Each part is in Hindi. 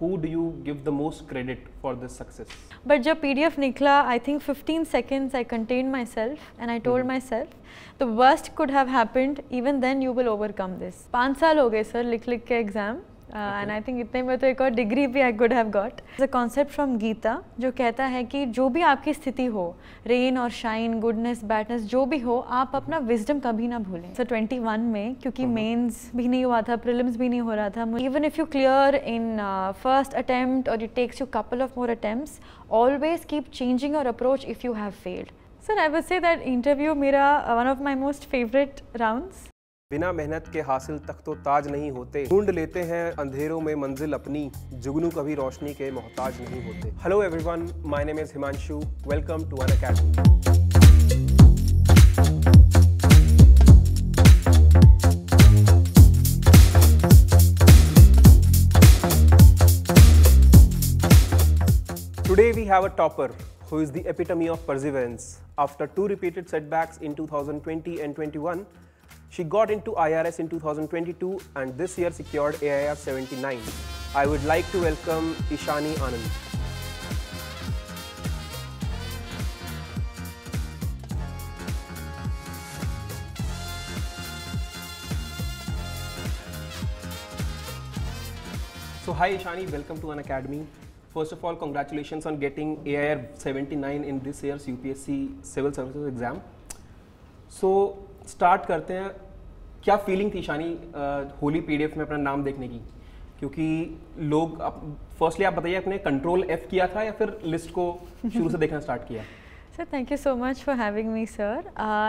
who do you give the most credit for this success? But the PDF nikla I think 15 seconds I contained myself and I told mm -hmm. myself the worst could have happened. Even then you will overcome this. Five साल हो गए sir. लिख लिख के exam. एंड आई थिंक इतने में तो एक और डिग्री भी I could have got is a concept from Gita जो कहता है कि जो भी आपकी स्थिति हो रेन और शाइन गुडनेस बैडनेस जो भी हो आप अपना विजडम कभी ना भूलें सर ट्वेंटी वन में क्योंकि मेन्स uh-huh. भी नहीं हुआ था प्रिलिम्स भी नहीं हो रहा था even if you clear in first attempt और it takes you couple of more attempt always keep changing और approach if you have failed sir I would say that interview मेरा one of my most favourite rounds बिना मेहनत के हासिल तक तो ताज नहीं होते ढूंढ लेते हैं अंधेरों में मंजिल अपनी जुगनू कभी रोशनी के मोहताज नहीं होते hello everyone my name is Himanshu welcome to Unacademy Today we have a topper who is the epitome of perseverance. After two repeated setbacks in 2020 and 21, She got into IRS in 2022 and this year secured AIR 79. I would like to welcome Ishani Anand. So hi Ishani, welcome to An Academy. First of all, congratulations on getting AIR 79 in this year's UPSC Civil Services exam. So start करते हैं क्या फीलिंग थी शानी होली पी में अपना नाम देखने की क्योंकि लोग आप फर्स्टली आप बताइए आपने कंट्रोल एफ किया था या फिर लिस्ट को शुरू से देखना स्टार्ट किया sir thank you so much for having me sir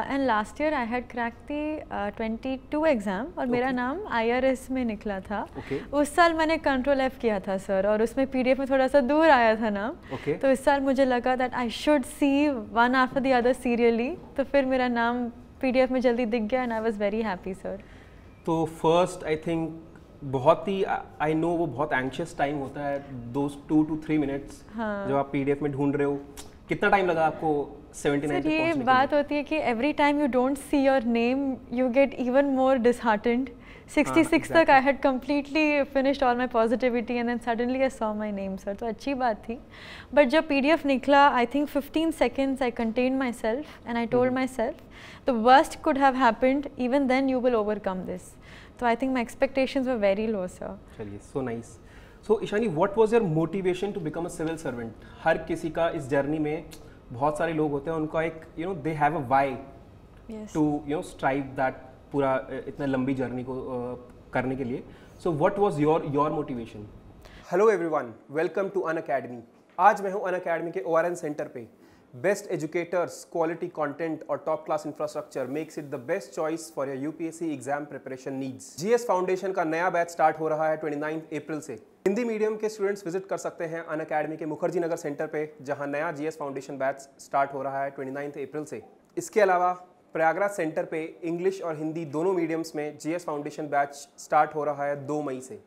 and last year I had crack the the uh, 22 exam और okay. मेरा नाम आई में निकला था okay. उस साल मैंने कंट्रोल एफ किया था सर और उसमें पी में थोड़ा सा दूर आया था नाम okay. तो इस साल मुझे लगा that I should see one after the other serially तो फिर मेरा नाम पीडीएफ में जल्दी दिख गया and I was very happy sir तो फर्स्ट आई थिंक बहुत ही आई नो वो बहुत एंशियस टाइम होता है दो टू टू थ्री मिनट्स जब आप पीडीएफ में ढूंढ रहे हो कितना टाइम लगा आपको सर ये बात होती है कि every time you don't see your name you get even more disheartened 66 हाँ, exactly. तक I had completely finished all my positivity and then suddenly I saw my name sir तो अच्छी बात थी बट जब पी निकला I think fifteen seconds I contain myself and I told myself the worst could have happened even then you will overcome this तो I think my expectation were very low sir चलिए so nice so Ishani what was your motivation to become a civil servant हर किसी का इस जर्नी में बहुत सारे लोग होते हैं उनका एक you know they have a why to you know strive that पूरा इतना लंबी जर्नी को करने के लिए so what was your your motivation hello everyone welcome to Unacademy आज मैं हूँ अन अकेडमी के ओ आर एन सेंटर पे बेस्ट एजुकेटर्स क्वालिटी कॉन्टेंट और top class infrastructure makes it the best choice for your UPSC exam preparation needs G S foundation का नया बैच स्टार्ट हो रहा है ट्वेंटी 29 अप्रैल से हिंदी मीडियम के स्टूडेंट्स विजिट कर सकते हैं अन अकेडमी के मुखर्जी नगर सेंटर पे जहां नया जीएस फाउंडेशन बैच स्टार्ट हो रहा है 29 अप्रैल से इसके अलावा प्रयागराज सेंटर पे इंग्लिश और हिंदी दोनों मीडियम्स में जीएस फाउंडेशन बैच स्टार्ट हो रहा है दो मई से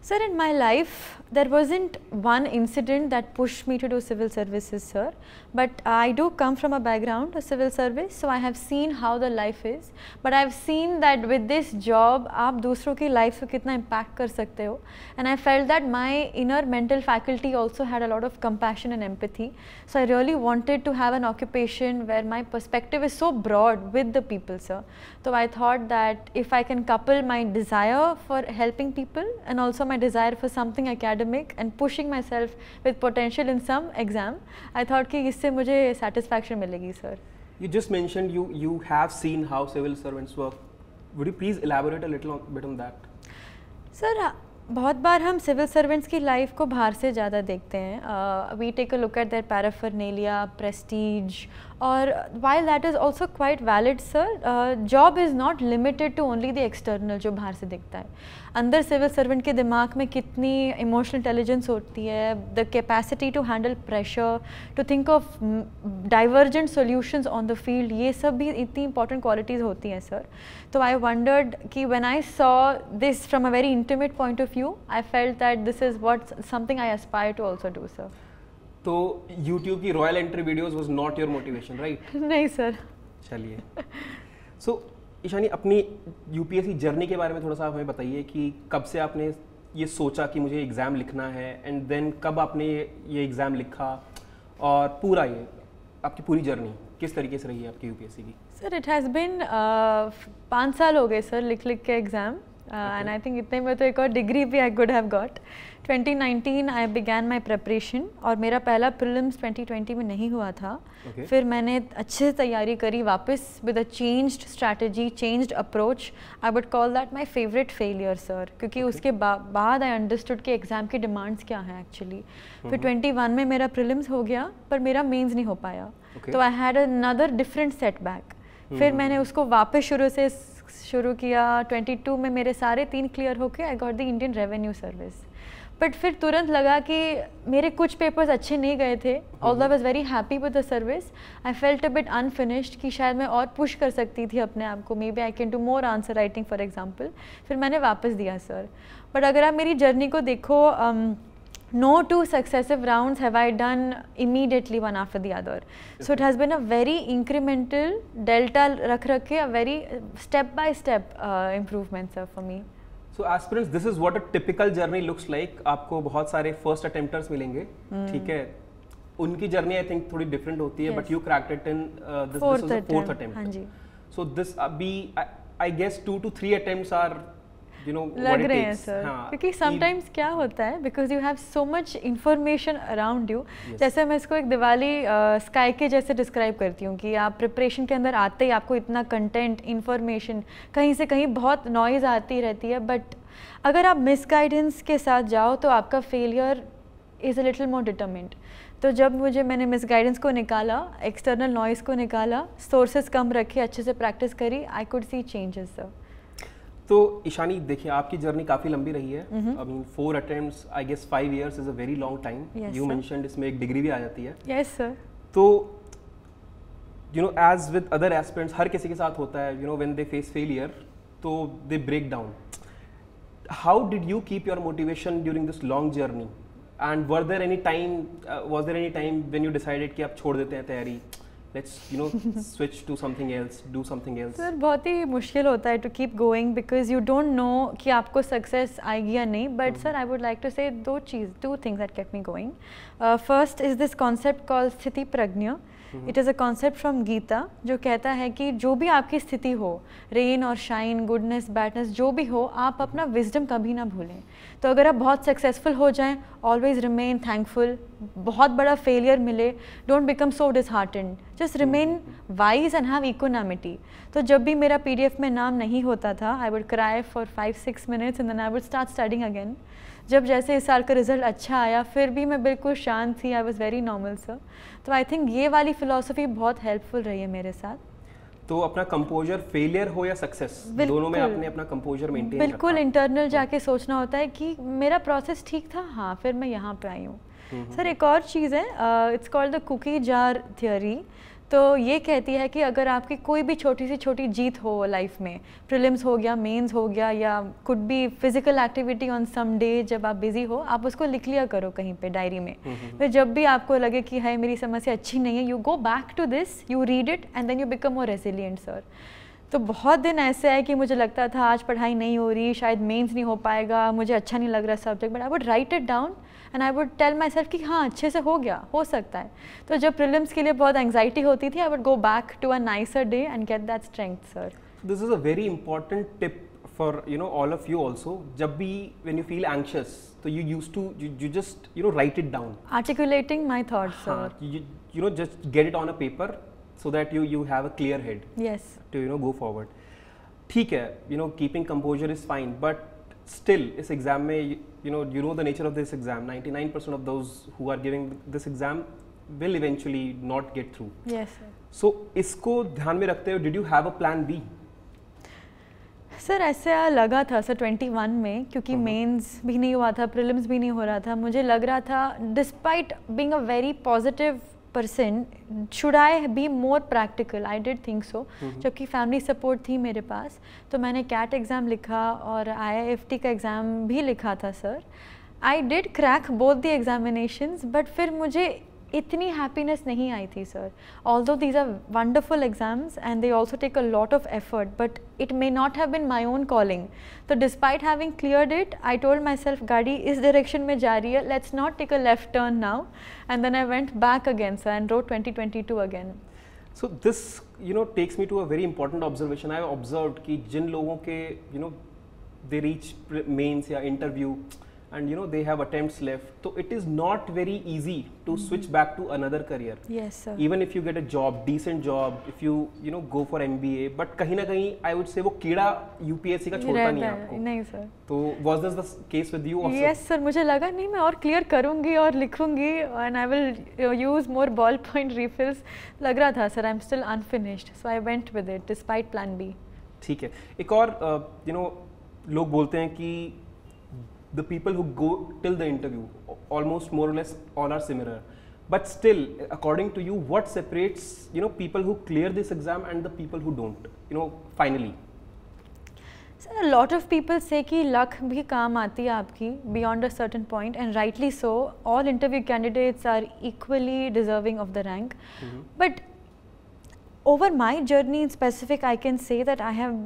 Sir, in my life, there wasn't one incident that pushed me to do civil services, sir. But I do come from a background of civil service, so I have seen how the life is. But I've seen that with this job, आप दूसरों की life को कितना impact कर सकते हो. And I felt that my inner mental faculty also had a lot of compassion and empathy. So I really wanted to have an occupation where my perspective is so broad with the people, sir. So I thought that if I can couple my desire for helping people and also my desire for something academic and pushing myself with potential in some exam. I thought ki isse mujhe satisfaction milegi sir. You just mentioned you you have seen how civil servants work. Would you please elaborate a little on, bit on that? Sir, बहुत बार हम सिविल सर्वेंट्स की लाइफ को बाहर से ज़्यादा देखते हैं we take a look at their paraphernalia prestige और why that is also quite valid sir job is not limited to only the external जो बाहर से दिखता है अंदर सिविल सर्वेंट के दिमाग में कितनी इमोशनल इंटेलिजेंस होती है the capacity to handle pressure to think of divergent solutions on the field ये सब भी इतनी इंपॉर्टेंट क्वालिटीज़ होती हैं सर तो आई वंडर्ड कि when I saw this from a very intimate point of view I felt that this is what something I aspire to also do sir तो YouTube की royal entry videos was not your motivation right नहीं सर चलिए सो so, ईशानी अपनी यूपीएससी जर्नी के बारे में थोड़ा सा हमें बताइए कि कब से आपने ये सोचा कि मुझे एग्ज़ाम लिखना है एंड देन कब आपने ये एग्ज़ाम लिखा और पूरा ये आपकी पूरी जर्नी किस तरीके से रही है आपकी यूपीएससी की सर इट हैज़ बिन पाँच साल हो गए सर लिख लिख के एग्ज़ाम एंड आई थिंक इतने में तो एक और डिग्री भी I could have got 2019 I began my preparation और मेरा पहला प्रिलिम्स 2020 में नहीं हुआ था okay. फिर मैंने अच्छे से तैयारी करी वापस with a changed strategy changed approach I would call that my favourite failure sir क्योंकि okay. उसके बा, बाद आई अंडरस्टूड कि एग्ज़ाम की डिमांड्स क्या हैं एक्चुअली फिर 21 uh-huh. में मेरा प्रिलिम्स हो गया पर मेरा मेन्स नहीं हो पाया तो I had another different setback फिर मैंने उसको वापस शुरू से शुरू किया 22 में मेरे सारे तीन क्लियर होके I got the Indian Revenue Service but फिर तुरंत लगा कि मेरे कुछ पेपर्स अच्छे नहीं गए थे all I was very happy with the service I felt a bit unfinished कि शायद मैं और पुश कर सकती थी अपने आप को maybe I can do more answer writing for example फिर मैंने वापस दिया सर बट अगर आप मेरी जर्नी को देखो um, no two successive rounds have I done immediately one after the other. So it has been a very incremental delta rakh rakhe, a very step by step uh, improvement sir for me. So aspirants this is what a typical journey looks like आपको बहुत सारे फर्स्ट अटेम्प्टर्स मिलेंगे ठीक mm. है उनकी जर्नी आई थिंक थोड़ी डिफरेंट होती है but you cracked it in this this was the fourth attempt so this अभी I guess two to three attempts are you know लग रहे हैं सर हाँ, क्योंकि समटाइम्स क्या होता है because you have so much information around you जैसे मैं इसको एक दिवाली स्काई uh, के जैसे डिस्क्राइब करती हूँ कि आप प्रिपरेशन के अंदर आते ही आपको इतना कंटेंट इन्फॉर्मेशन कहीं से कहीं बहुत नॉइज़ आती रहती है बट अगर आप मिसगाइडेंस के साथ जाओ तो आपका failure is a little more detriment तो जब मुझे मैंने मिस गाइडेंस को निकाला एक्सटर्नल नॉइज़ को निकाला सोर्सेज कम रखे अच्छे से प्रैक्टिस करी I could see changes sir तो ईशानी देखिए आपकी जर्नी काफ़ी लंबी रही है I mean four attempts I guess five years is a very long time you mentioned इसमें एक डिग्री भी आ जाती है यस yes, सर तो you know as with other aspirants हर किसी के साथ होता है you know when they face failure तो they break down how did you keep your motivation during this long journey and were there any time was there any time when you decided कि आप छोड़ देते हैं तैयारी let's you know switch to something else do something else sir bahut hi mushkil hota hai to keep going because you don't know ki aapko success aayegi ya nahi but mm -hmm. sir I would like to say दो चीज two things that kept me going uh, first is this concept called sthitaprajna it is a concept from Gita जो कहता है कि जो भी आपकी स्थिति हो रेन और शाइन गुडनेस बैडनेस जो भी हो आप अपना विजडम कभी ना भूलें तो अगर आप बहुत सक्सेसफुल हो जाएं ऑलवेज रिमेन थैंकफुल बहुत बड़ा फेलियर मिले don't become so disheartened just remain wise and have equanimity तो जब भी मेरा पी में नाम नहीं होता था I would cry for five six minutes and then I would start starting again जब जैसे इस साल का रिज़ल्ट अच्छा आया फिर भी मैं बिल्कुल शांत थी I was very normal sir तो आई थिंक ये वाली फिलोसफी बहुत हेल्पफुल रही है मेरे साथ तो अपना कंपोजर फेलियर हो या सक्सेस दोनों में आपने अपना कंपोजर मेंटेन बिल्कुल इंटरनल हम्म। जाके सोचना होता है कि मेरा प्रोसेस ठीक था हाँ फिर मैं यहाँ पे आई हूँ सर हम्म, हम्म। एक और चीज़ है it's called the cookie jar theory तो ये कहती है कि अगर आपकी कोई भी छोटी सी छोटी जीत हो लाइफ में प्रिलिम्स हो गया मेंस हो गया या कुड भी physical activity on some day जब आप बिजी हो आप उसको लिख लिया करो कहीं पे डायरी में फिर तो जब भी आपको लगे कि है मेरी समस्या अच्छी नहीं है you go back to this you read it and then you become more resilient sir तो बहुत दिन ऐसे है कि मुझे लगता था आज पढ़ाई नहीं हो रही शायद मेंस नहीं हो पाएगा मुझे अच्छा नहीं लग रहा subject but I would write it down and I would tell myself कि हाँ अच्छे से हो गया हो सकता है तो जब प्रिलिम्स के लिए बहुत एंगजाइटी होती थी I would go back to a nicer day and get that strength sir this is a very important tip for you know all of you also जब भी वेन यू फील एंशियस तो you use to you just you know write it down articulating my thoughts sir you know just get it on a paper so that you you have a clear head yes to you no go forward ठीक है you know keeping composure is fine but still इस एग्जाम में you know you know the nature of this exam 99% of those who are giving this exam will eventually not get through yes sir. so isko dhyan mein rakhte ho? did you have a plan b sir ऐसा लगा था सर 21 में क्योंकि मेंस भी नहीं हुआ था प्रिलिम्स भी नहीं हो रहा था मुझे लग रहा था despite being a very positive person should I be more practical I did think so जबकि फैमिली सपोर्ट थी मेरे पास तो मैंने कैट एग्ज़ाम लिखा और आई एफ टी का एग्ज़ाम भी लिखा था sir I did crack both the examination but फिर मुझे इतनी हैप्पीनेस नहीं आई थी sir although these are wonderful exams and they also take a lot of effort but it may not have been my own calling तो despite having clear it I told myself गाड़ी इस डायरेक्शन में जा रही है let's not take a left turn now and then I went back again sir and wrote twenty twenty two again so this you know takes me to a very important observation I observe कि जिन लोगों के you know they reach mains या interview and you know they have attempts left so it is not very easy to mm -hmm. switch back to another career yes sir even if you get a job decent job if you you know go for mba but kahin na kahin i would say wo keeda upsc ka chhodta nahi aapko nahi sir sir was this the case with you also yes sir mujhe laga nahi main aur clear karungi aur likhungi and i will you know, use more point refills लग रहा था sir I am still unfinished so I went with it despite plan B ठीक है एक और uh, you know, लोग बोलते हैं कि the people who go till the interview almost more or less all are similar but still according to you what separates you know people who clear this exam and the people who don't you know finally so a lot of people say ki luck bhi kaam aati aapki beyond a certain point and rightly so all interview candidates are equally deserving of the rank mm-hmm. but over my journey in specific i can say that i have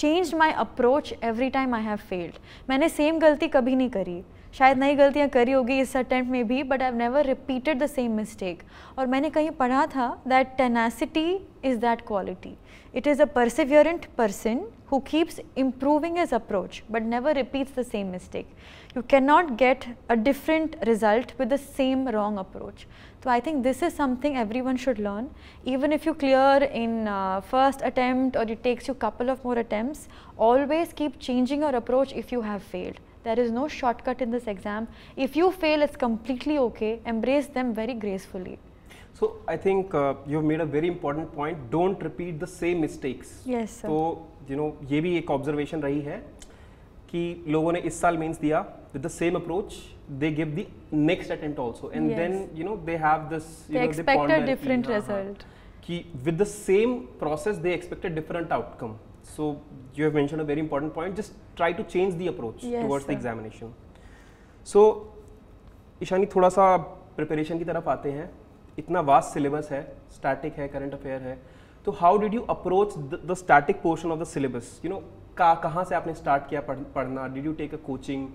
changed my approach every time I have failed. मैंने सेम गलती कभी नहीं करी शायद नई गलतियाँ करी होगी इस अटैम्प्ट में भी but I never repeated the same mistake और मैंने कहीं पढ़ा था that tenacity is that quality it is a perseverant person who keeps improving his approach but never repeats the same mistake. You cannot get a different result with the same wrong approach. So I think this is something everyone should learn. Even if you clear in uh, first attempt or it takes you couple of more attempts, always keep changing your approach if you have failed. There is no shortcut in this exam. If you fail, it's completely okay. Embrace them very gracefully. So I think uh, you've made a very important point. Don't repeat the same mistakes. Yes. Sir. So you know ये भी एक ऑब्जर्वेशन रही है कि लोगों ने इस साल मीन्स दिया with the same approach they give the next attempt also and then you know they have this you know expected different result कि with the same process they expected different outcome so you have mention a very important point just try to change the approach towards the examination so Ishani थोड़ा सा प्रिपरेशन की तरफ आते हैं इतना वास्ट सिलेबस है स्टैटिक है करंट अफेयर है तो how did you approach the static portion of the syllabus you know का कहाँ से आपने स्टार्ट किया पढ़, पढ़ना did you take a coaching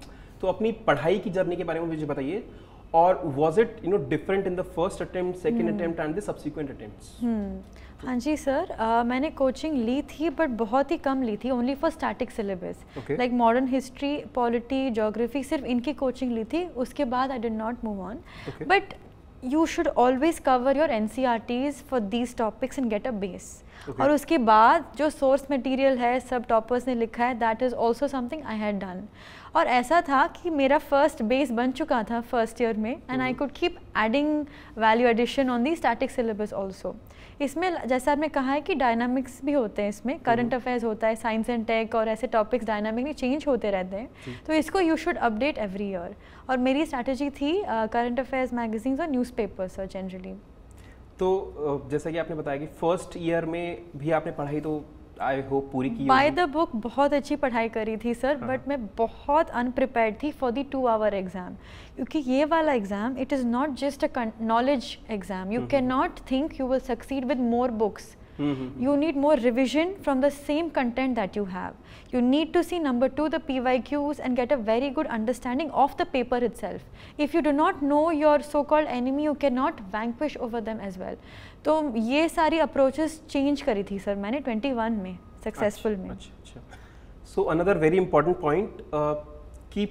तो अपनी पढ़ाई की जर्नी के बारे में मुझे बताइए और was it you know different in the first attempt second attempt and the subsequent attempt हाँ जी सर uh, मैंने कोचिंग ली थी बट बहुत ही कम ली थी only for static syllabus like modern history polity geography सिर्फ इनकी कोचिंग ली थी उसके बाद I did not move on but you should always cover your N C R Ts for these topics in get a base और उसके बाद जो सोर्स मटीरियल है सब टॉपर्स ने लिखा है that is also something I had done और ऐसा था कि मेरा फर्स्ट बेस बन चुका था फर्स्ट ईयर में and I could keep adding value addition on the static syllabus also इसमें जैसा आपने कहा है कि डायनामिक्स भी होते हैं इसमें करंट अफेयर्स हम्म। होता है साइंस एंड टेक और ऐसे टॉपिक्स डायनामिकली चेंज होते रहते हैं तो इसको you should update every year और मेरी स्ट्रैटेजी थी करंट अफेयर्स मैगजीन्स और न्यूज़ और जनरली तो जैसा कि आपने बताया कि फर्स्ट ईयर में भी आपने पढ़ाई तो आई होप पूरी की बाय द बुक बहुत अच्छी पढ़ाई करी थी सर बट हाँ. मैं बहुत अनप्रिपेयर्ड थी for the two hour exam क्योंकि ये वाला exam it is not just a knowledge exam you can not think you will succeed with more books you need more revision from the same content that you have. You need to see number two, the PYQs and get a very good understanding of the paper itself. If you do not know your so-called enemy, you cannot vanquish over them as well. तो ये सारी approaches चेंज करी थी सर मैंने 21 में सक्सेसफुल में so another very important point कि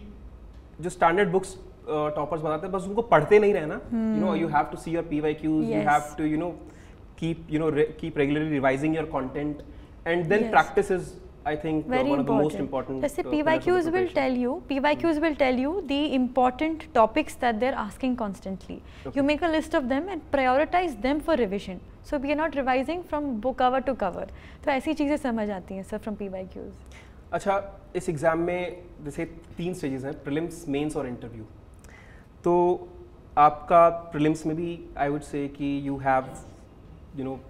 जो स्टैंडर्ड बुक्स टॉपर्स बनाते हैं बस उनको पढ़ते नहीं रहना you you have to see your pyqs yes. you have to you know keep you know re keep regularly revising your content and then yes. practice is I think Very uh, one important. of the most important. Let's say PYQs will tell you, PYQs mm. will tell you the important topics that they're asking constantly. Okay. You make a list of them and prioritize them for revision. So we are not revising from book cover to cover. so aisi cheeze samajh aati हैं sir from PYQs. अच्छा इस एग्ज़ाम में जैसे तीन स्टेजेस हैं प्रिलिम्स मेंस और इंटरव्यू तो आपका प्रिलिम्स में भी आई वुड से कि you have you know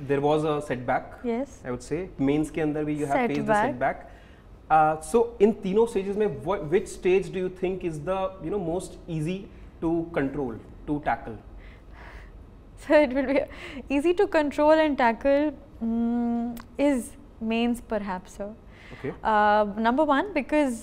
there was a setback yes i would say mains ke andar bhi you have faced the setback uh, so in tino stages mein which stage do you think is the you know most easy to control to tackle so it will be easy to control and tackle mm, is mains perhaps so okay uh, number 1 because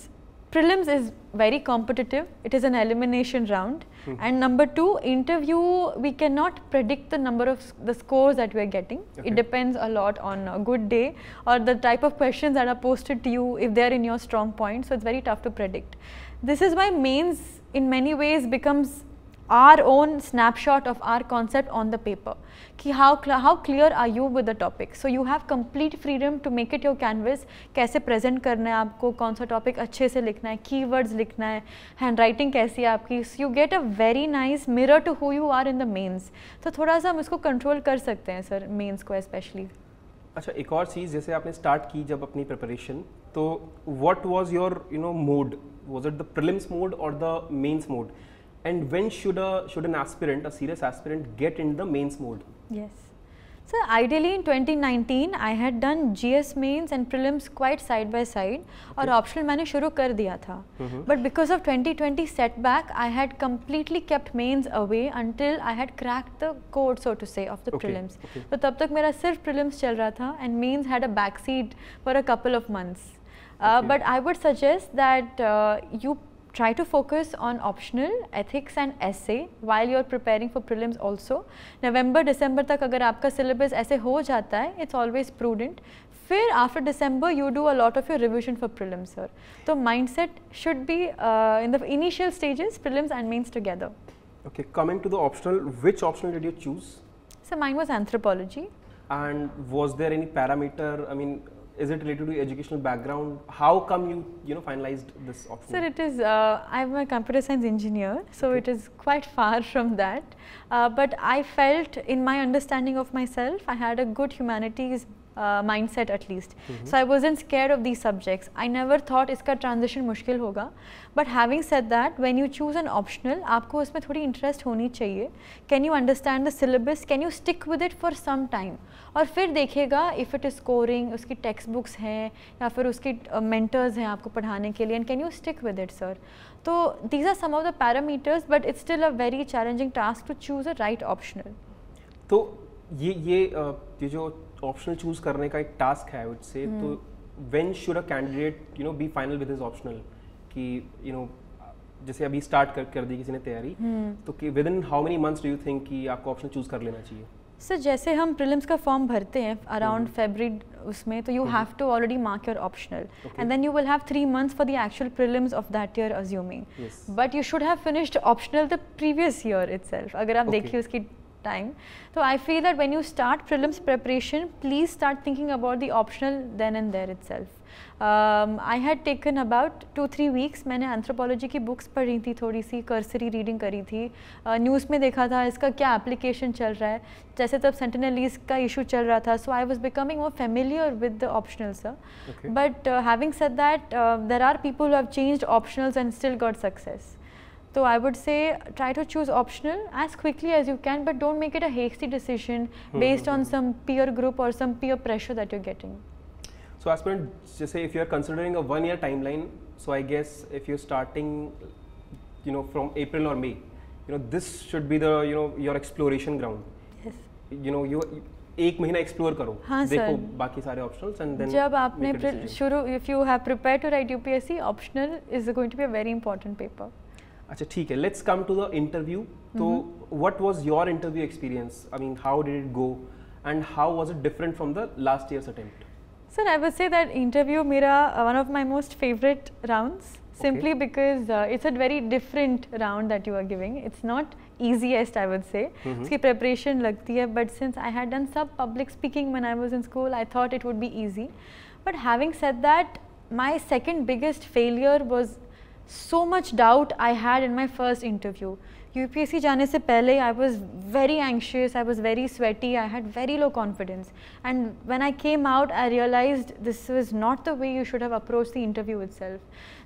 prelims is very competitive it is an elimination round Mm-hmm. And number two, interview, we cannot predict the number of the scores that we're getting. Okay. It depends a lot on a good day or the type of questions that are posted to you if they're in your strong point. So it's very tough to predict. This is why mains in many ways becomes our own snapshot of our concept on the paper ki how, cl how clear are you with the topic so you have complete freedom to make it your canvas kaise present karna hai aapko kaun sa topic acche se likhna hai keywords likhna hai handwriting kaisi hai aapki so you get a very nice mirror to who you are in the mains तो so, thoda sa hum isko control kar sakte hain sir mains ko especially अच्छा एक और चीज़ जैसे आपने स्टार्ट की जब अपनी प्रिपरेशन तो what was your you know mode was it the prelims mode और the mains mode And when should a should an aspirant, a serious aspirant, get in the mains mode? Yes. So ideally in 2019 I had done GS mains and prelims quite side by side Or optional मैंने शुरू कर mm-hmm. but because of 2020 setback I had completely kept mains away until I had cracked the code so to say of the okay. prelims So तब तक मेरा सिर्फ prelims चल रहा था and mains had a backseat for a couple of months Uh, okay. But I would suggest that uh, you try to focus on optional ethics and essay while you are preparing for prelims also november december tak agar aapka syllabus aise ho jata hai it's always prudent fir after december you do a lot of your revision for prelims sir so mindset should be uh, in the initial stages prelims and mains together okay coming to the optional which optional did you choose so mine was anthropology and was there any parameter i mean is it related to your educational background? How come you you know finalized this option? Sir, it is. Uh, I'm a computer science engineer, so okay. it is quite far from that. Uh, but I felt in my understanding of myself, I had a good humanities mindset at least so I was in scare of these subjects I never thought इसका ट्रांजेक्शन मुश्किल होगा but having said that when you choose an optional आपको उसमें थोड़ी इंटरेस्ट होनी चाहिए can you understand the syllabus can you stick with it for some time और फिर देखिएगा इफ़ इट इज़ स्कोरिंग उसकी टेक्स्ट बुक्स हैं या फिर उसके मेंटर्स uh, हैं आपको पढ़ाने के लिए and can you stick with it sir तो these are some of the parameters but it's still a very challenging task to choose a right optional तो ये ये uh, ये जो ऑप्शनल चूज करने का एक टास्क है वुड से तो when should a candidate you know be final with his optional कि यू नो जैसे अभी स्टार्ट कर कर दी किसी ने तैयारी हम्म। तो कि within how many months do you think कि आपको ऑप्शन चूज कर लेना चाहिए सर जैसे हम प्रिलिम्स का फॉर्म भरते हैं अराउंड फेबरी हम्म। उसमें तो you have to already mark your optional and then you will have three months for the actual prelims of that year assuming but you should have finished optional the previous year it अगर आप okay. देखिए उसकी time. So I feel that when you start prelims preparation, please start thinking about the optional then and there itself. Um, I had taken about two three weeks मैंने anthropology की books पढ़ी थी थोड़ी सी cursory reading करी थी uh, news में देखा था इसका क्या application चल रहा है जैसे तब sentinelies का issue चल रहा था so I was becoming more familiar with the optionals sir. Okay. But uh, having said that uh, there are people who have changed optionals and still got success. So I would say try to choose optional as quickly as you can, but don't make it a hasty decision hmm. based mm -hmm. on some peer group or some peer pressure that you're getting. So aspirant, just say if you're considering a one year timeline, so I guess if you're starting, you know, from April or May, you know, this should be the, you know, your exploration ground. Yes. You know, you, एक महीना एक्सप्लोर करो हाँ देखो सर. बाकी सारे ऑप्शनल्स एंड देन जब आपने शुरू if you have prepare to write UPSC optional is going to be a very important paper अच्छा ठीक है let's come to the interview तो what was your interview experience I mean how did it go and how was it different from the last year attempt sir I would say that interview मेरा one of my most favourite rounds simply because it's a very different round that you are giving it's not easiest I would say इसकी प्रिपरेशन लगती है but since I had done some public speaking when I was in school I thought it would be easy but having said that my second biggest failure was so much doubt I had in my first interview. UPSC जाने से पहले I was very anxious I was very sweaty I had very low confidence and when I came out I realise this is not the way you should have approach the interview itself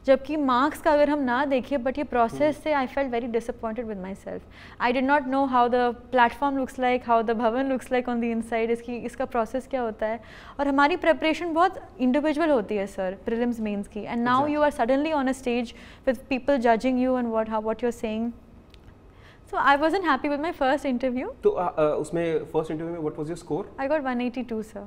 जबकि मार्क्स का अगर हम ना देखें बट ये प्रोसेस से I fell very disappointed with myself I did not know how the platform looks like how the Bhavan looks like on the inside इसकी इसका प्रोसेस क्या होता है और हमारी प्रेपरेशन बहुत इंडिविजुअल होती है सर प्रिलिम्स मेन्स की and now you are suddenly on a stage with people judging you and what how what your saying So I wasn't happy with my first interview. तो उसमें first interview what was your score? I got 182 sir.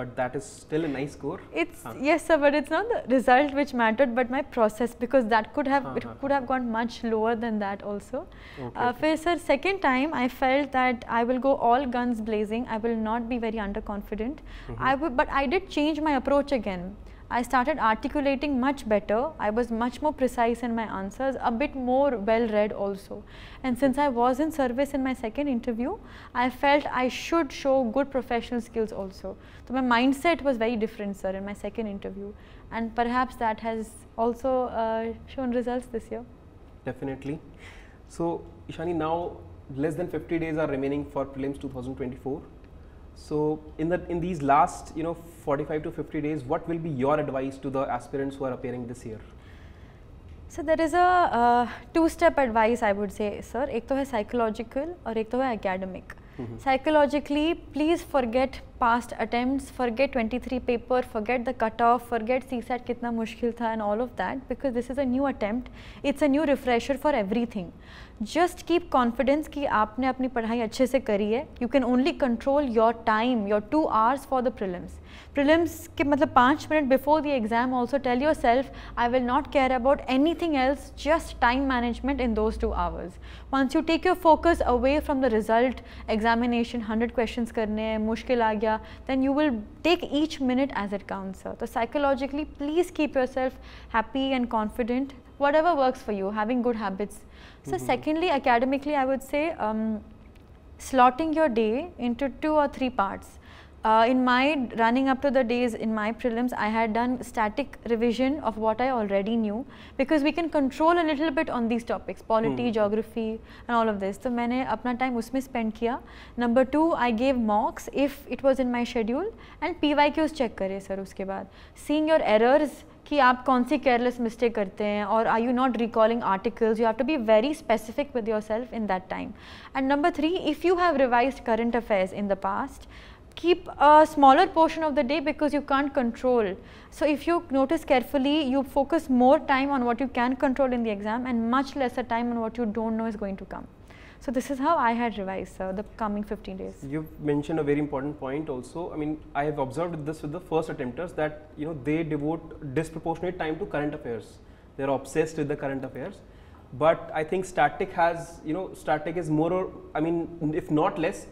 But that is still a nice score. It's huh. yes sir, but it's not the result which mattered, but my process because that could have it could have gone much lower than that also. Okay, uh, sir second time I felt that I will go all guns blazing. I will not be very underconfident. Mm -hmm. I would, but I did change my approach again. I started articulating much better. I was much more precise in my answers, a bit more well read also. And since I was in service in my second interview, I felt I should show good professional skills also. So my mindset was very different, sir, in my second interview. And perhaps that has also uh, shown results this year. Definitely. So, Ishani, now less than 50 days are remaining for prelims 2024. So, in the in these last you know 45 to 50 days, what will be your advice to the aspirants who are appearing this year? So, there is a uh, two-step advice I would say, sir. One is psychological, and one is academic. Mm-hmm. Psychologically, please forget attempt forget past attempts, forget 23 paper, forget the cutoff, forget CSAT kitna mushkil tha and all of that because this is a new attempt, it's a new refresher for everything. Just keep confidence कि आपने अपनी पढ़ाई अच्छे से करी है you can only control your time your two hours for the prelims prelims के मतलब पाँच minute before the exam also tell yourself I will not care about anything else just time management in those two hours once you take your focus away from the result examination hundred question करने हैं मुश्किल आ गया then you will take each minute as it counts. Sir. So psychologically, please keep yourself happy and confident, whatever works for you, having good habits. So mm-hmm. secondly, academically, I would say um, slotting your day into two or three parts. Uh, in my running up to the days in my prelims, I had done static revision of what I already knew because we can control a little bit on these topics, polity, hmm. geography and all of this. So, I spent my time spend kiya. Number two, I gave mocks if it was in my schedule and PYQs check kare sir uske baad. Seeing your errors, ki aap kaunsi careless mistake karte hain or are you not recalling articles, you have to be very specific with yourself in that time. And number three, if you have revised current affairs in the past, keep a smaller portion of the day because you can't control. So, if you notice carefully, you focus more time on what you can control in the exam and much lesser time on what you do not know is going to come. So, this is how I had revised uh, the coming 15 days. You mentioned a very important point also. I mean, I have observed this with the first attempters that, you know, they devote disproportionate time to current affairs. They are obsessed with the current affairs. But I think static has, you know, static is more or, I mean, if not less,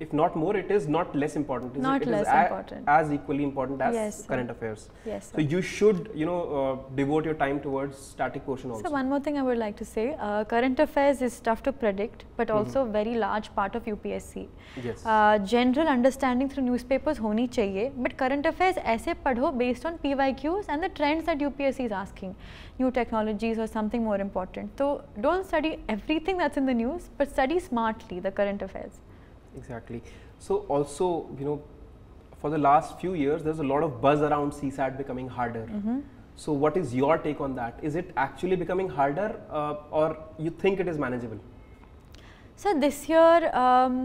if not more, it is not less important. Is not it, it less important. as equally important as yes, current affairs. Yes. Sir. So you should, you know, uh, devote your time towards static portion also. So one more thing I would like to say, uh, current affairs is tough to predict, but mm-hmm. also mm -hmm. very large part of UPSC. Yes. Uh, general understanding through newspapers honi chahiye, but current affairs aise padho based on PYQs and the trends that UPSC is asking, new technologies or something more important. So don't study everything that's in the news, but study smartly the current affairs. Exactly. So also, you know, for the last few years, there's a lot of buzz around CSAT becoming harder. Mm -hmm. So what is your take on that? Is it actually becoming harder uh, or you think it is manageable? So this year, um,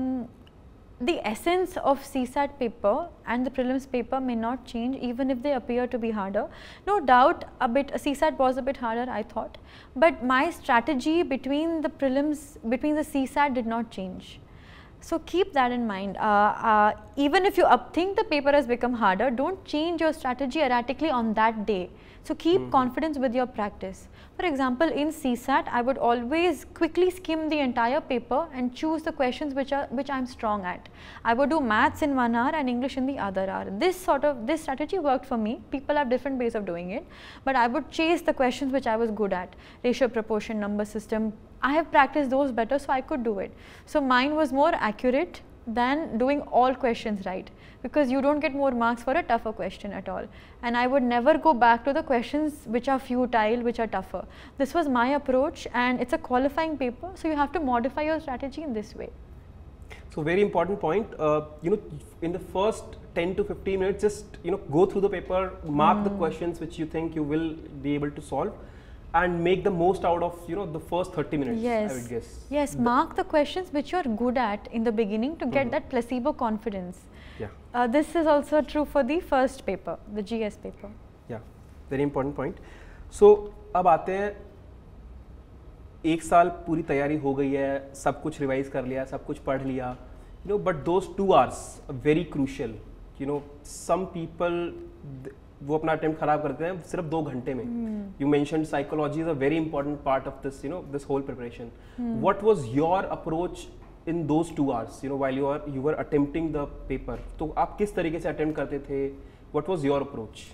the essence of CSAT paper and the prelims paper may not change even if they appear to be harder. No doubt a bit CSAT was a bit harder I thought, but my strategy between the prelims, between the CSAT did not change. So keep that in mind. Uh, uh, even if you think the paper has become harder, don't change your strategy erratically on that day. So keep mm -hmm. confidence with your practice. For example, in CSAT, I would always quickly skim the entire paper and choose the questions which are which I am strong at. I would do maths in one hour and English in the other hour. This sort of this strategy worked for me. People have different ways of doing it, but I would chase the questions which I was good at. Ratio, proportion, number system. I have practiced those better, so I could do it. So mine was more accurate than doing all questions right because you don't get more marks for a tougher question at all and I would never go back to the questions which are futile which are tougher. This was my approach and it's a qualifying paper so you have to modify your strategy in this way. So very important point, uh, you know in the first 10 to 15 minutes just you know go through the paper, mark mm. the hmm. questions which you think you will be able to solve and make the most out of you know the first 30 minutes yes i would guess yes the mm. mark the questions which you're good at in the beginning to get mm -hmm. that placebo confidence yeah uh, this is also true for the first paper the gs paper yeah very important point so ab aate hain एक साल पूरी तैयारी हो गई है सब कुछ रिवाइज कर लिया सब कुछ पढ़ लिया you know but those two hours very वो अपना अटेम्प्ट खराब करते हैं सिर्फ दो घंटे में you mention psychology is a very important part of this you know this whole preparation what was your approach in those two hours you know while you are you are attempting the paper तो आप किस तरीके से अटेम्प्ट करते थे what was your approach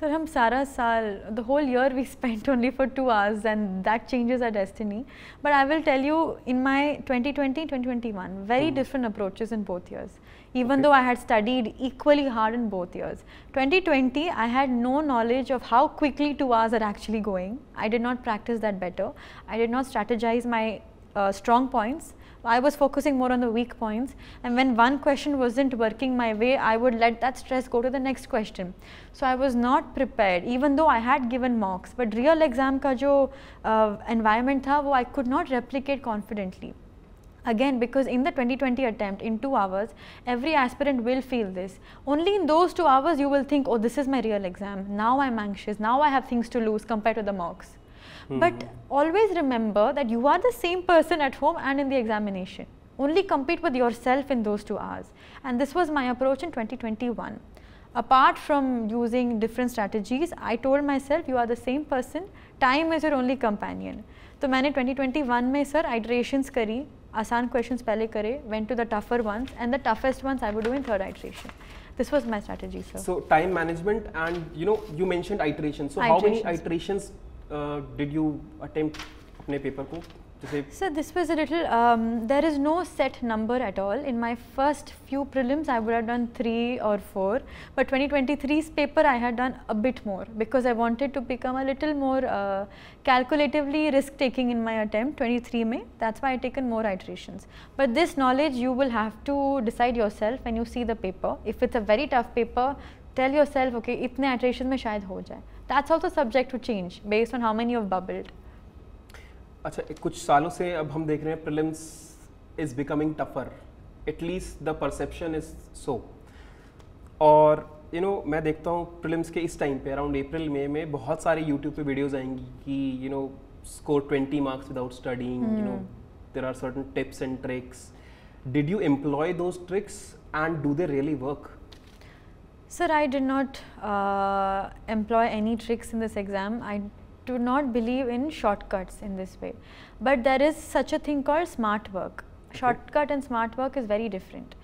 sir हम सारा साल the whole year we spend only for two hours and that changes our destiny but I will tell you in my twenty twenty twenty twenty one very different approaches in both years even okay. though I had studied equally hard in both years. 2020, I had no knowledge of how quickly two hours are actually going. I did not practice that better. I did not strategize my uh, strong points. I was focusing more on the weak points and when one question wasn't working my way, I would let that stress go to the next question. So I was not prepared even though I had given mocks but real exam ka jo uh, environment tha wo I could not replicate confidently. Again because in the 2020 attempt in 2 hours every aspirant will feel this. Only in those 2 hours you will think oh this is my real exam, now I am anxious, now I have things to lose compared to the mocks. Hmm. But always remember that you are the same person at home and in the examination. Only compete with yourself in those 2 hours and this was my approach in 2021 apart from using different strategies, I told myself you are the same person, time is your only companion. तो मैंने 2021 में सर आइड्रेशंस करी आसान क्वेश्चन पहले करे went to the tougher ones and the toughest ones I would do in third iteration. This was my strategy, sir. So time management and you know you mentioned iterations. So iterations. how many iterations uh, did you attempt अपने paper को So this was a little, um, there is no set number at all. In my first few prelims, I would have done three or four, but 2023's paper I had done a bit more because I wanted to become a little more uh, calculatively risk taking in my attempt, 23 May, that's why I taken more iterations. But this knowledge you will have to decide yourself when you see the paper. If it's a very tough paper, tell yourself, okay, itne iterations mein shayad ho jaye. That's also subject to change based on how many you have bubbled. अच्छा कुछ सालों से अब हम देख रहे हैं prelims is becoming tougher at least the perception is so और यू you नो know, मैं देखता हूँ प्रिलिम्स के इस टाइम पे अराउंड अप्रैल मई में बहुत सारे यूट्यूब पे वीडियोस आएंगी कि you know score twenty marks without studying you know there are certain tips and tricks did you employ those tricks and do they really work sir I did not employ any tricks in this exam I do not believe in shortcuts in this way. But there is such a thing called smart work. Shortcut and smart work is very different.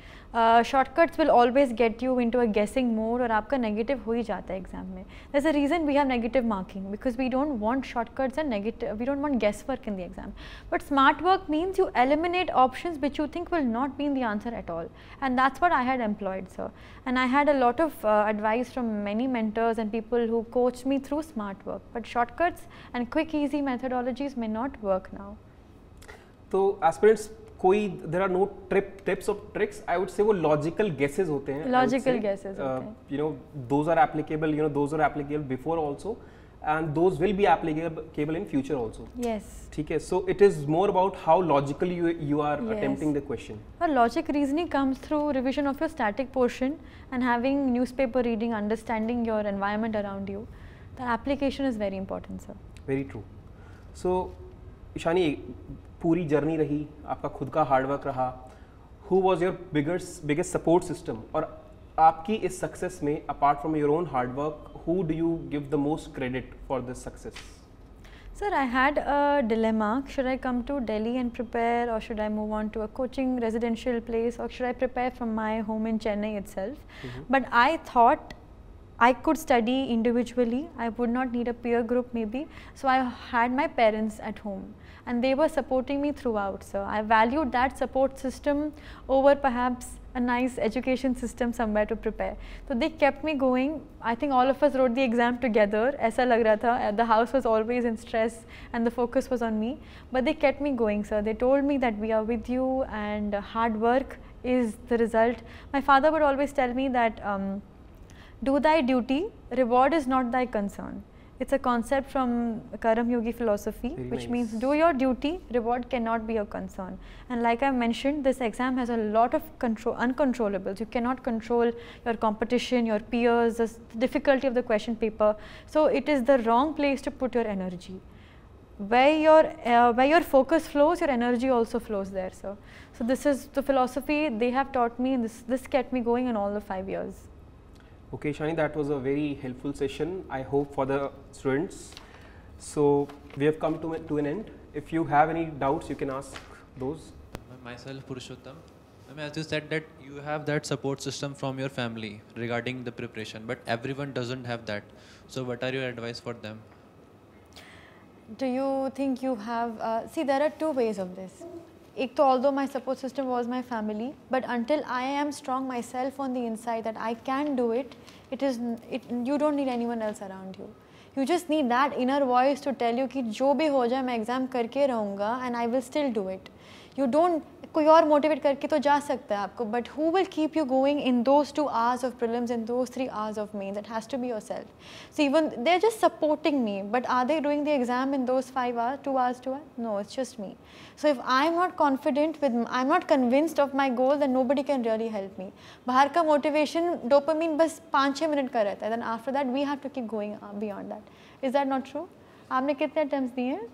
Shortcuts will always get you into a guessing mode और आपका नेगेटिव हो ही जाता है एग्जाम में thus a reason we have negative marking because we don't want shortcuts and negative we don't want guess work in the exam but smart work means you eliminate option which you think will not been the answer at all and that's what I had employed sir and I had a lot of advice from many mentors and people who coach me through smart work but shortcuts and quick easy methodologies may not work now तो एस्पिरेंट्स कोई there are no trip tips और ट्रिक्स आई वुड से वो लॉजिकल गेसेस होते हैं logical guesses you know those are applicable you know those are applicable before also and those will be applicable in future also yes ठीक है so it is more about how logical you you are yes. attempting the question a logic reasoning comes through revision of your static portion and having newspaper reading understanding your environment around you the application is very important sir very true so Shani पूरी जर्नी रही आपका खुद का हार्डवर्क रहा who was your bigger biggest support system और आपकी इस सक्सेस में apart from your own hard work who do you give the most credit for this success sir I had a dilemma should I come to Delhi and prepare or should I move on to a coaching residential place or should I prepare from my home in Chennai it self but I thought I could study individually I would not need a peer group maybe so I had my parents at home and they were supporting me throughout. So, I valued that support system over perhaps a nice education system somewhere to prepare. So, they kept me going. I think all of us wrote the exam together. Aisa lag raha tha. The house was always in stress and the focus was on me. But they kept me going, sir. They told me that we are with you and hard work is the result. My father would always tell me that um, do thy duty, reward is not thy concern. It's a concept from Karam Yogi philosophy, Very which nice. means do your duty, reward cannot be your concern. And like I mentioned, this exam has a lot of control, uncontrollables. You cannot control your competition, your peers, the difficulty of the question paper. So it is the wrong place to put your energy. Where your, uh, where your focus flows, your energy also flows there. So, so this is the philosophy they have taught me and this, this kept me going in all the five years. Okay, Shani, that was a very helpful session, I hope, for the students. So, we have come to, to an end. If you have any doubts, you can ask those. Myself, Purushottam. I mean, as you said that you have that support system from your family regarding the preparation, but everyone doesn't have that. So, what are your advice for them? Do you think you have, uh, see, there are two ways of this. एक तो although my support system was my family but until I am strong myself on the inside that I can do it it is it you don't need anyone else around you you just need that inner voice to tell you कि जो भी हो जाए मैं एग्ज़ाम करके रहूँगा and I will still do it you don't कोई और मोटिवेट करके तो जा सकता है आपको but who will keep you going in those two hours of prelims in those three hours of me that has to be yourself so even they are just supporting me but are they doing the exam in those five hours two hours two hours no it's just me so if I am not confident with I am not convinced of my goal then nobody can really help me बाहर का मोटिवेशन डोपामीन बस पाँच छः मिनट का रहता है then after that we have to keep going beyond that is that not true आपने कितने अटैम्प्ट दिए हैं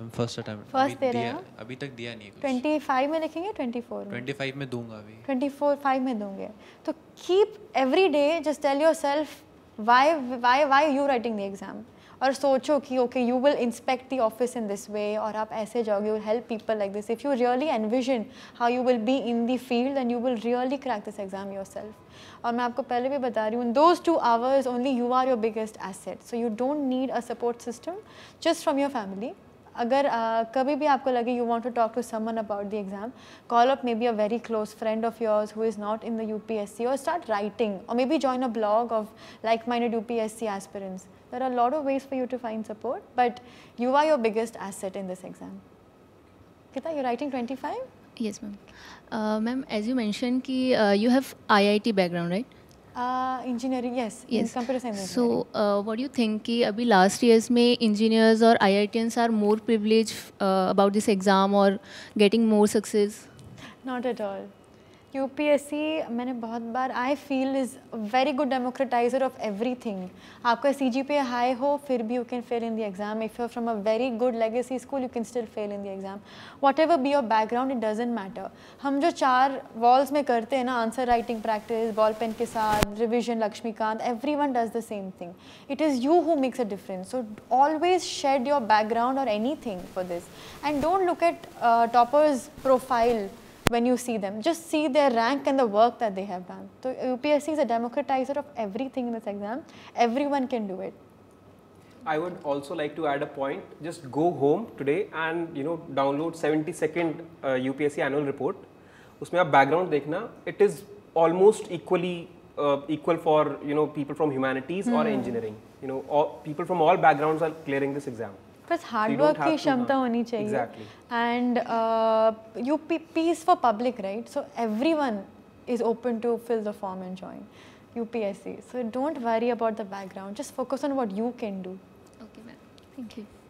फर्स्ट अटेम्प्ट फर्स्ट दे रहे हैं अभी तक दिया नहीं ट्वेंटी फाइव में लिखेंगे ट्वेंटी फोर ट्वेंटी फाइव में दूंगा अभी ट्वेंटी फोर फाइव में दूंगे तो keep every day just tell yourself why why why you writing the exam और सोचो कि okay you will inspect the office in this way और आप ऐसे जाओगे you help people like this if you really envision how you will be in the field and you will really crack this exam yourself और मैं आपको पहले भी बता रही हूँ those two hours only you are your biggest asset so you don't need a support system just from your family अगर uh, कभी भी आपको लगे you want to talk to someone about the exam call up maybe a very close friend of yours who is not in the U P S C और स्टार्ट राइटिंग और maybe join a blog of like minded U P S C aspirants there are lot of ways for you to find support but you are your biggest asset in this exam कितना you writing twenty five yes ma'am ma'am as you mention की you have I I T background right engineering yes computer science so what you think कि अभी लास्ट ईयर्स में इंजीनियर्स और IITians are more privilege about this exam और getting more success not at all UPSC मैंने बहुत बार I feel is very good democratiser of everything आपका सी जी पे हाई हो फिर भी you can fail in the exam if you from a very good legacy school you can still fail in the exam whatever be your background it doesn't matter हम जो चार वॉल्स में करते हैं ना answer writing practice ball pen के साथ revision Laxmikanth everyone does the same thing it is you who makes a difference so always shed your background or anything for this and don't look at toppers profile when you see them. Just see their rank and the work that they have done. So UPSC is a democratizer of everything in this exam. Everyone can do it. I would also like to add a point. Just go home today and you know download 70 second uh, UPSC annual report. उसमें आप background देखना. It is almost equally uh, equal for you know people from humanities hmm. or engineering. You know all, people from all backgrounds are clearing this exam. बस हार्डवर्क की क्षमता हाँ। होनी चाहिए and you peace for public right so everyone is open to fill the form and join U P S C so don't worry about the background just focus on what you can do okay ma'am thank you